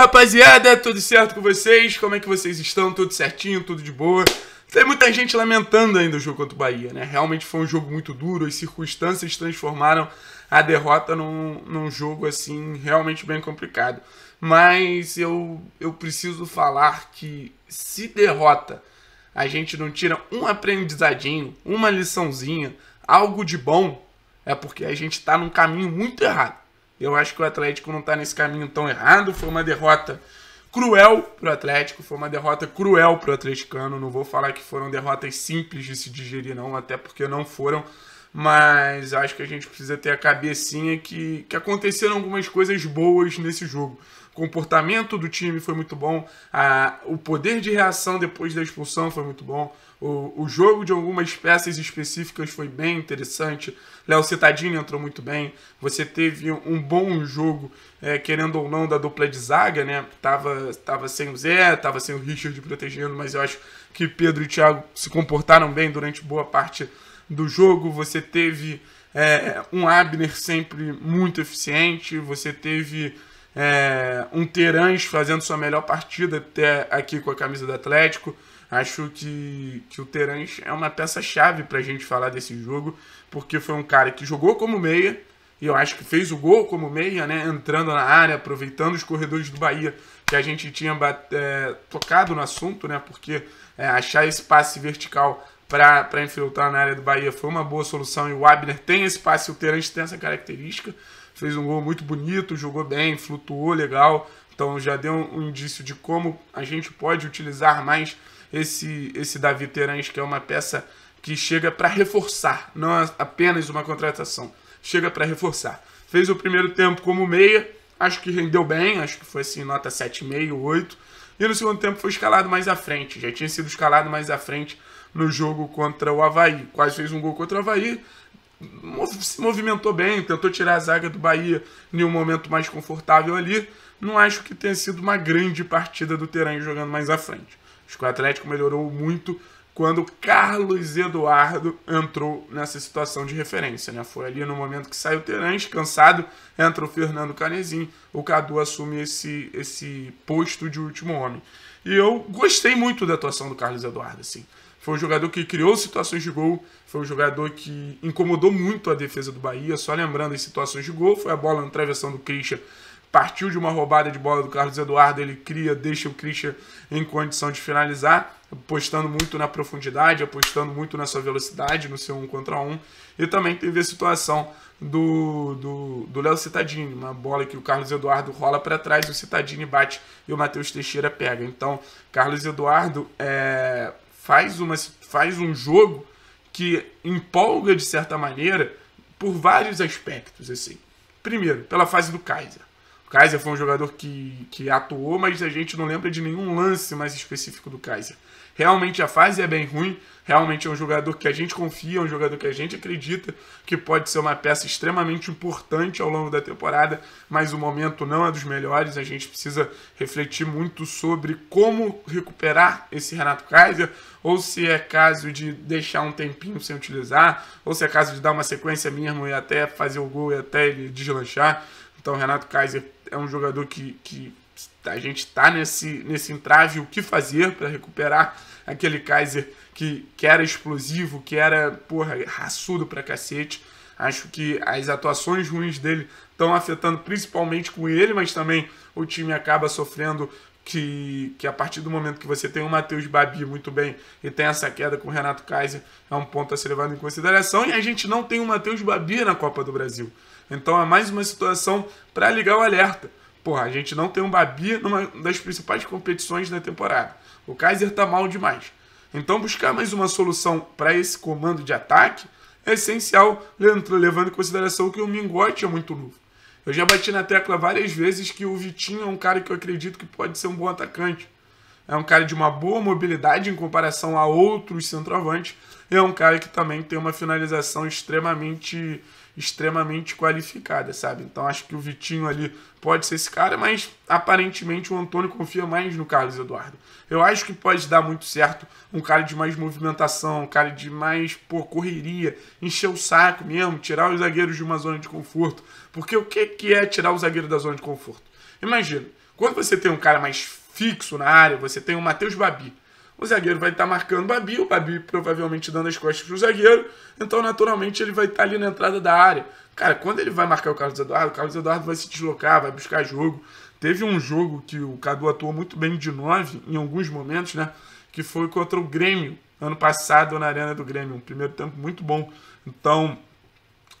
rapaziada, é tudo certo com vocês? Como é que vocês estão? Tudo certinho, tudo de boa? Tem muita gente lamentando ainda o jogo contra o Bahia, né? Realmente foi um jogo muito duro, as circunstâncias transformaram a derrota num, num jogo assim realmente bem complicado. Mas eu, eu preciso falar que se derrota, a gente não tira um aprendizadinho, uma liçãozinha, algo de bom, é porque a gente está num caminho muito errado. Eu acho que o Atlético não está nesse caminho tão errado. Foi uma derrota cruel para o Atlético, foi uma derrota cruel para o atleticano. Não vou falar que foram derrotas simples de se digerir, não, até porque não foram. Mas acho que a gente precisa ter a cabecinha que, que aconteceram algumas coisas boas nesse jogo. O comportamento do time foi muito bom, a, o poder de reação depois da expulsão foi muito bom, o, o jogo de algumas peças específicas foi bem interessante. Léo Cetadini entrou muito bem. Você teve um bom jogo, é, querendo ou não, da dupla de zaga, né? Tava, tava sem o Zé, tava sem o Richard protegendo, mas eu acho que Pedro e Thiago se comportaram bem durante boa parte do jogo. Você teve é, um Abner sempre muito eficiente. Você teve é, um Terãs fazendo sua melhor partida até aqui com a camisa do Atlético. Acho que, que o Terãs é uma peça-chave para a gente falar desse jogo, porque foi um cara que jogou como meia, e eu acho que fez o gol como meia, né? Entrando na área, aproveitando os corredores do Bahia, que a gente tinha é, tocado no assunto, né? Porque é, achar esse passe vertical para infiltrar na área do Bahia foi uma boa solução, e o Abner tem esse passe, o Terãs tem essa característica fez um gol muito bonito, jogou bem, flutuou legal. Então já deu um indício de como a gente pode utilizar mais esse, esse Davi Terães, que é uma peça que chega para reforçar, não é apenas uma contratação, chega para reforçar. Fez o primeiro tempo como meia, acho que rendeu bem, acho que foi assim, nota 7,5, 8. E no segundo tempo foi escalado mais à frente, já tinha sido escalado mais à frente no jogo contra o Havaí. Quase fez um gol contra o Havaí, se movimentou bem, tentou tirar a zaga do Bahia em um momento mais confortável ali. Não acho que tenha sido uma grande partida do Terang jogando mais à frente. Acho que o Atlético melhorou muito quando Carlos Eduardo entrou nessa situação de referência. Né? Foi ali no momento que saiu o Terãs, cansado, entra o Fernando Canezinho, o Cadu assume esse, esse posto de último homem. E eu gostei muito da atuação do Carlos Eduardo, assim. Foi um jogador que criou situações de gol, foi um jogador que incomodou muito a defesa do Bahia. Só lembrando as situações de gol, foi a bola na travessão do Christian, partiu de uma roubada de bola do Carlos Eduardo, ele cria, deixa o Christian em condição de finalizar apostando muito na profundidade, apostando muito na sua velocidade, no seu um contra um. E também teve a situação do, do, do Léo Citadini, uma bola que o Carlos Eduardo rola para trás, o Citadini bate e o Matheus Teixeira pega. Então, Carlos Eduardo é, faz, uma, faz um jogo que empolga de certa maneira por vários aspectos. assim. Primeiro, pela fase do Kaiser. Kaiser foi um jogador que, que atuou, mas a gente não lembra de nenhum lance mais específico do Kaiser. Realmente a fase é bem ruim, realmente é um jogador que a gente confia, é um jogador que a gente acredita que pode ser uma peça extremamente importante ao longo da temporada, mas o momento não é dos melhores, a gente precisa refletir muito sobre como recuperar esse Renato Kaiser, ou se é caso de deixar um tempinho sem utilizar, ou se é caso de dar uma sequência mesmo e até fazer o gol e até ele deslanchar. Então, Renato Kaiser é um jogador que, que a gente está nesse, nesse entrave, o que fazer para recuperar aquele Kaiser que, que era explosivo, que era, porra, raçudo para cacete. Acho que as atuações ruins dele estão afetando principalmente com ele, mas também o time acaba sofrendo que, que a partir do momento que você tem o Matheus Babi muito bem e tem essa queda com o Renato Kaiser, é um ponto a ser levado em consideração. E a gente não tem o Matheus Babi na Copa do Brasil. Então é mais uma situação para ligar o alerta. Porra, a gente não tem um Babi numa das principais competições da temporada. O Kaiser tá mal demais. Então buscar mais uma solução para esse comando de ataque é essencial, levando em consideração que o Mingote é muito novo. Eu já bati na tecla várias vezes que o Vitinho é um cara que eu acredito que pode ser um bom atacante é um cara de uma boa mobilidade em comparação a outros centroavantes, e é um cara que também tem uma finalização extremamente extremamente qualificada, sabe? Então acho que o Vitinho ali pode ser esse cara, mas aparentemente o Antônio confia mais no Carlos Eduardo. Eu acho que pode dar muito certo um cara de mais movimentação, um cara de mais pô, correria, encher o saco mesmo, tirar os zagueiros de uma zona de conforto. Porque o que, que é tirar o zagueiro da zona de conforto? Imagina, quando você tem um cara mais fixo na área, você tem o Matheus Babi. O zagueiro vai estar tá marcando o Babi, o Babi provavelmente dando as costas para o zagueiro, então naturalmente ele vai estar tá ali na entrada da área. Cara, quando ele vai marcar o Carlos Eduardo, o Carlos Eduardo vai se deslocar, vai buscar jogo. Teve um jogo que o Cadu atuou muito bem de 9 em alguns momentos, né? Que foi contra o Grêmio, ano passado na Arena do Grêmio. Um primeiro tempo muito bom. Então,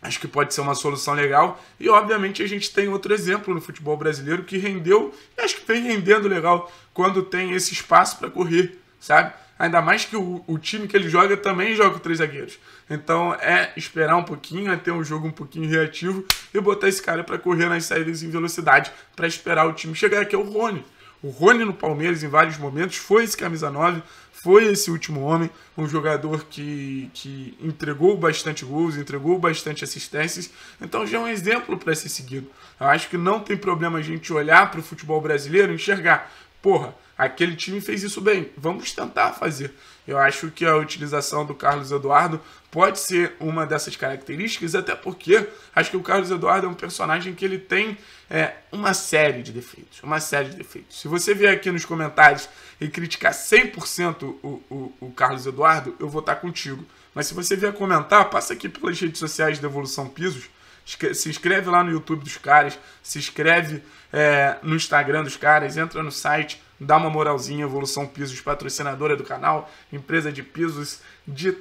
Acho que pode ser uma solução legal. E, obviamente, a gente tem outro exemplo no futebol brasileiro que rendeu, e acho que vem rendendo legal quando tem esse espaço para correr, sabe? Ainda mais que o, o, time que ele joga também joga com três zagueiros. Então é esperar um pouquinho, é ter um jogo um pouquinho reativo e botar esse cara para correr nas saídas em velocidade, para esperar o time chegar, que é o Rony. O Rony no Palmeiras, em vários momentos, foi esse camisa 9, foi esse último homem, um jogador que, que entregou bastante gols, entregou bastante assistências. Então já é um exemplo para ser seguido. Eu acho que não tem problema a gente olhar para o futebol brasileiro e enxergar. Porra, aquele time fez isso bem, vamos tentar fazer. Eu acho que a utilização do Carlos Eduardo pode ser uma dessas características, até porque acho que o Carlos Eduardo é um personagem que ele tem é, uma série de defeitos, uma série de defeitos. Se você vier aqui nos comentários e criticar 100% o, o, o Carlos Eduardo, eu vou estar contigo. Mas se você vier comentar, passa aqui pelas redes sociais da Evolução Pisos, se inscreve lá no YouTube dos caras, se inscreve é, no Instagram dos caras, entra no site, dá uma moralzinha, Evolução Pisos, patrocinadora do canal, empresa de pisos de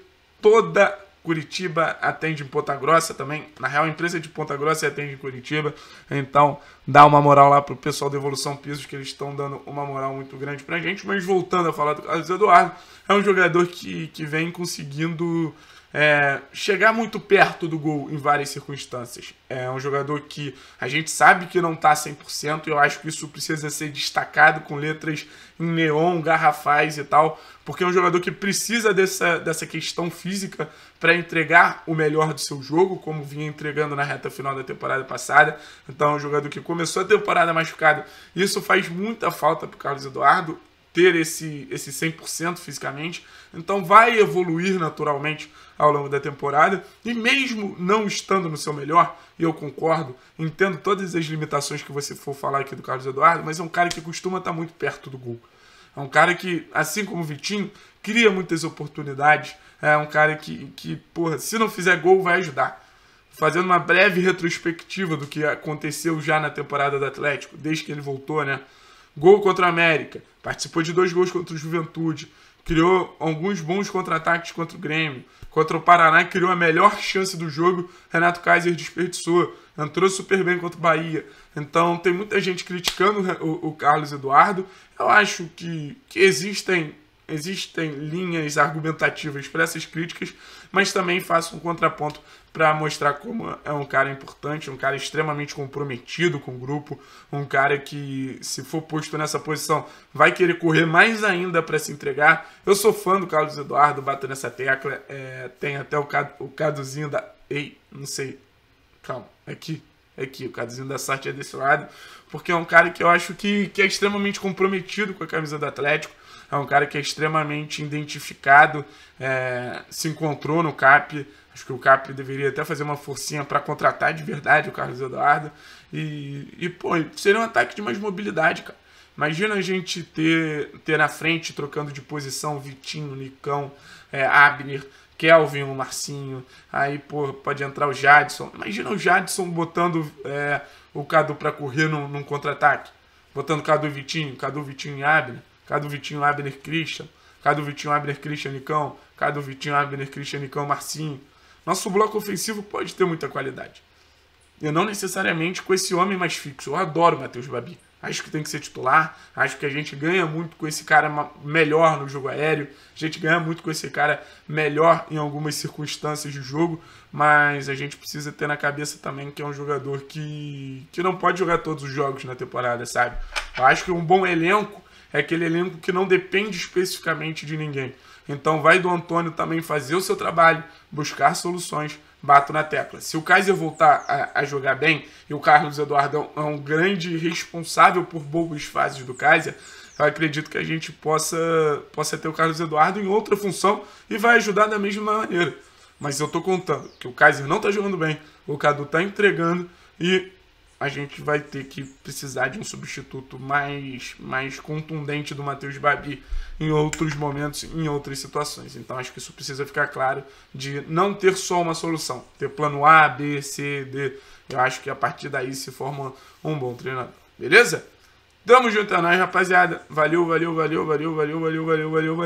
toda Curitiba, atende em Ponta Grossa também. Na real, a empresa de Ponta Grossa atende em Curitiba. Então, dá uma moral lá pro pessoal da Evolução Pisos, que eles estão dando uma moral muito grande pra gente. Mas voltando a falar do Carlos Eduardo, é um jogador que, que vem conseguindo é, chegar muito perto do gol em várias circunstâncias. É um jogador que a gente sabe que não está 100%, e eu acho que isso precisa ser destacado com letras em neon, garrafais e tal, porque é um jogador que precisa dessa, dessa questão física para entregar o melhor do seu jogo, como vinha entregando na reta final da temporada passada. Então, é um jogador que começou a temporada machucado. Isso faz muita falta para Carlos Eduardo ter esse, esse 100% fisicamente, então vai evoluir naturalmente ao longo da temporada, e mesmo não estando no seu melhor, e eu concordo, entendo todas as limitações que você for falar aqui do Carlos Eduardo, mas é um cara que costuma estar muito perto do gol. É um cara que, assim como o Vitinho, cria muitas oportunidades. É um cara que, que porra, se não fizer gol, vai ajudar. Fazendo uma breve retrospectiva do que aconteceu já na temporada do Atlético, desde que ele voltou, né? Gol contra a América. Participou de dois gols contra o Juventude. Criou alguns bons contra-ataques contra o Grêmio. Contra o Paraná, criou a melhor chance do jogo. Renato Kaiser desperdiçou. Entrou super bem contra o Bahia. Então, tem muita gente criticando o, o Carlos Eduardo. Eu acho que, que existem existem linhas argumentativas para essas críticas, mas também faço um contraponto para mostrar como é um cara importante, um cara extremamente comprometido com o grupo, um cara que, se for posto nessa posição, vai querer correr mais ainda para se entregar. Eu sou fã do Carlos Eduardo, bato nessa tecla. É, tem até o, cad, o caduzinho da. Ei, não sei. Calma, é aqui. É aqui, o caduzinho da sorte é desse lado, porque é um cara que eu acho que, que é extremamente comprometido com a camisa do Atlético é um cara que é extremamente identificado, é, se encontrou no CAP. Acho que o CAP deveria até fazer uma forcinha para contratar de verdade o Carlos Eduardo. E, e, pô, seria um ataque de mais mobilidade, cara. Imagina a gente ter, ter na frente, trocando de posição, Vitinho, Nicão, é, Abner, Kelvin, o Marcinho. Aí, pô, pode entrar o Jadson. Imagina o Jadson botando é, o Cadu para correr num, num contra-ataque. Botando Cadu Vitinho, Cadu Vitinho e Abner. Cai o Vitinho Abner Christian. Cai o Vitinho Abner Christian Nicão. Cai Vitinho Abner Christian Nicão Marcinho. Nosso bloco ofensivo pode ter muita qualidade. Eu não necessariamente com esse homem mais fixo. Eu adoro Matheus Babi. Acho que tem que ser titular. Acho que a gente ganha muito com esse cara melhor no jogo aéreo. A gente ganha muito com esse cara melhor em algumas circunstâncias de jogo. Mas a gente precisa ter na cabeça também que é um jogador que, que não pode jogar todos os jogos na temporada, sabe? Eu acho que um bom elenco é aquele elenco que não depende especificamente de ninguém. Então vai do Antônio também fazer o seu trabalho, buscar soluções, bato na tecla. Se o Kaiser voltar a, a jogar bem, e o Carlos Eduardo é um é grande responsável por boas fases do Kaiser, eu acredito que a gente possa, possa ter o Carlos Eduardo em outra função e vai ajudar da mesma maneira. Mas eu estou contando que o Kaiser não está jogando bem, o Cadu está entregando e a gente vai ter que precisar de um substituto mais, mais contundente do Matheus Babi em outros momentos, em outras situações. Então acho que isso precisa ficar claro de não ter só uma solução, ter plano A, B, C, D. Eu acho que a partir daí se forma um bom treinador. Beleza? Tamo junto a é nós, rapaziada. Valeu, valeu, valeu, valeu, valeu, valeu, valeu, valeu, valeu.